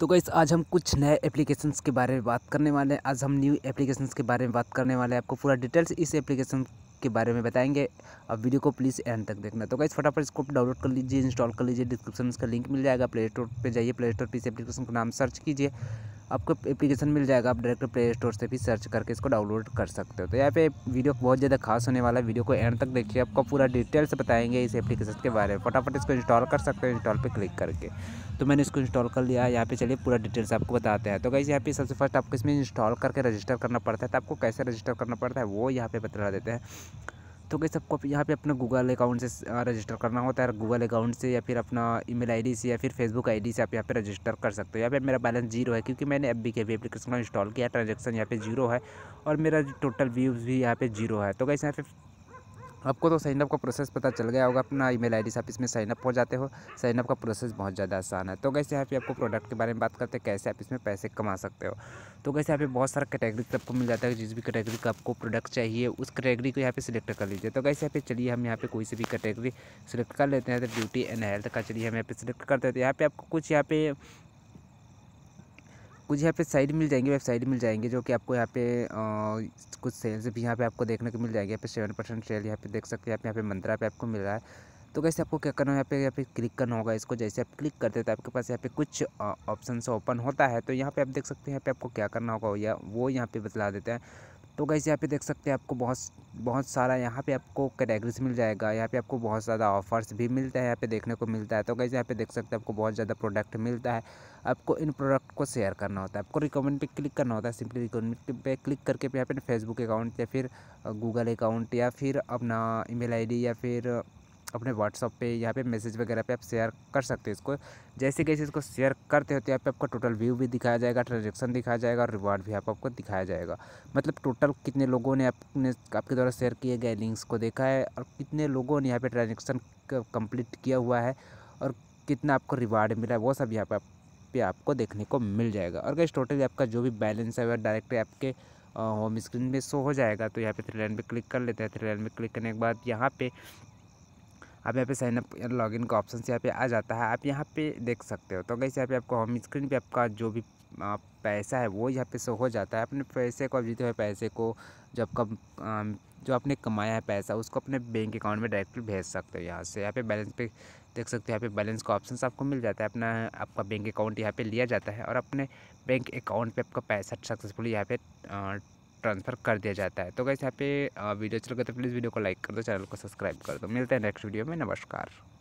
तो गाइस आज हम कुछ नए एप्लीकेशंस के बारे में बात करने वाले हैं आज हम न्यू एप्लीकेशंस के बारे में बात करने वाले हैं आपको पूरा डिटेल्स इस एप्लीकेशन के बारे में बताएंगे अब वीडियो को प्लीज़ एंड तक देखना तो गाइस फटाफट इसको डाउनलोड कर लीजिए इंस्टॉल कर लीजिए डिस्क्रिप्शन में इसका लिंक मिल जाएगा प्ले स्टोर पर जाइए प्ले स्टोर पर इस एप्लीकेशन का नाम सर्च कीजिए आपको एप्लीकेशन मिल जाएगा आप डायरेक्ट प्ले स्टोर से भी सर्च करके इसको डाउनलोड कर सकते हो तो यहाँ पे वीडियो बहुत ज़्यादा खास होने वाला है वीडियो को एंड तक देखिए आपको पूरा डिटेल से बताएंगे इस एप्लीकेशन के बारे में फटाफट इसको इंस्टॉल कर सकते हो इंस्टॉल पर क्लिक करके तो मैंने इसको इंस्टॉल कर लिया यहाँ पे चलिए पूरा डिटेल्स आपको बताते हैं तो कैसे यहाँ पे सबसे फर्स्ट आपको इसमें इंस्टॉल करके रजिस्टर करना पड़ता है तो आपको कैसे रजिस्टर करना पड़ता है वो यहाँ पे बता देते हैं तो कैसे आपको यहाँ पे अपना गूगल अकाउंट से रजिस्टर करना होता है गूगल अकाउंट से या फिर अपना ईमेल आईडी से या फिर फेसबुक आईडी से आप यहाँ पे रजिस्टर कर सकते हो यहाँ पे मेरा बैलेंस जीरो है क्योंकि मैंने एफ के भी एप्लीकेशन का इंस्टॉल किया ट्रांजेक्शन यहाँ पे जीरो है और मेरा टोटल व्यूज़ भी यहाँ पे जीरो है तो कैसे यहाँ पे आपको तो साइनअप का प्रोसेस पता चल गया होगा अपना ईमेल आईडी से आप इसमें साइनअप हो जाते हो साइनअप का प्रोसेस बहुत ज़्यादा आसान है तो कैसे यहाँ पे आपको प्रोडक्ट के बारे में बात करते हैं कैसे आप इसमें पैसे कमा सकते हो तो कैसे यहाँ पे बहुत सारा कैटेगरी आपको मिल जाता है जिस भी कैटेगरी का आपको प्रोडक्ट चाहिए उस कैटेगरी को यहाँ पे सिलेक्ट कर लीजिए तो कैसे यहाँ पे चलिए हम यहाँ पे कोई सी भी कैटेगरी सिलेक्ट कर लेते हैं तो ब्यूटी एंड हेल्थ का चलिए हम यहाँ पे सिलेक्ट करते हैं तो यहाँ पे आपको कुछ यहाँ पे कुछ यहाँ पे साइड मिल जाएंगे वेबसाइट मिल जाएंगे जो कि आपको यहाँ पे कुछ सेल्स भी यहाँ पे आपको देखने को मिल जाएंगे यहाँ पे सेवन परसेंट सेल यहाँ पे देख सकते हैं आप यहाँ पे मंत्रा पे आपको मिल रहा है तो कैसे आपको क्या करना है यहाँ पे यहाँ पे क्लिक करना होगा इसको जैसे आप क्लिक करते हैं तो आपके पास यहाँ पे कुछ ऑप्शन ओपन होता है तो यहाँ पर आप देख सकते हैं यहाँ पे आपको क्या करना होगा या वो यहाँ पर बतला देते हैं तो कैसे यहाँ पे देख सकते हैं आपको बहुत बहुत सारा यहाँ पे आपको कैटेगरीज मिल जाएगा यहाँ पे आपको बहुत ज़्यादा ऑफर्स भी मिलता है यहाँ पे देखने को मिलता है तो कैसे यहाँ पे देख सकते हैं आपको बहुत ज़्यादा प्रोडक्ट मिलता है आपको इन प्रोडक्ट को शेयर करना होता है आपको रिकमेंड पे क्लिक करना होता है सिंपली रिकमेंड पे क्लिक करके यहाँ पे फेसबुक अकाउंट या फिर गूगल अकाउंट या फिर अपना आई डी या फिर अपने व्हाट्सअप पे यहाँ पे मैसेज वगैरह पे आप शेयर कर सकते हैं इसको जैसे कैसे इसको शेयर करते हो तो यहाँ पे आपका टोटल व्यू भी दिखाया जाएगा ट्रांजेक्शन दिखाया जाएगा और रिवार्ड भी आप आपको दिखाया जाएगा मतलब टोटल कितने लोगों ने आपने आपके द्वारा शेयर किए गए लिंक्स को देखा है और कितने लोगों ने यहाँ पर ट्रांजेक्शन कम्प्लीट किया हुआ है और कितना आपको रिवार्ड मिला है वो सब यहाँ पर पे आपको देखने को मिल जाएगा और कैसे टोटल आपका जो भी बैलेंस है वह डायरेक्ट आपके होम स्क्रीन में शो हो जाएगा तो यहाँ पे थ्री लाइन पर क्लिक कर लेते हैं थ्री लाइन में क्लिक करने के बाद यहाँ पे आप यहाँ पे साइन अप लॉग इन का ऑप्शन यहाँ पे आ जाता है आप यहाँ पे देख सकते हो तो कैसे यहाँ पे आपको होम स्क्रीन पे आपका जो भी पैसा है वो यहाँ पे शो हो जाता है अपने पैसे को जीते तो हुए पैसे को जो आपका जो आपने कमाया है पैसा उसको अपने बैंक अकाउंट में डायरेक्टली भेज सकते हो यहाँ से यहाँ पे बैलेंस पे देख सकते हो यहाँ पे बैलेंस का ऑप्शन आपको मिल जाता है अपना आपका बैंक अकाउंट यहाँ पे लिया जाता है और अपने बैंक अकाउंट पे आपका पैसा सक्सेसफुली यहाँ पे ट्रांसफ़र कर दिया जाता है तो कैसे यहाँ पे वीडियो चल लगे तो प्लीज़ वीडियो को लाइक कर दो चैनल को सब्सक्राइब कर दो मिलते हैं नेक्स्ट वीडियो में नमस्कार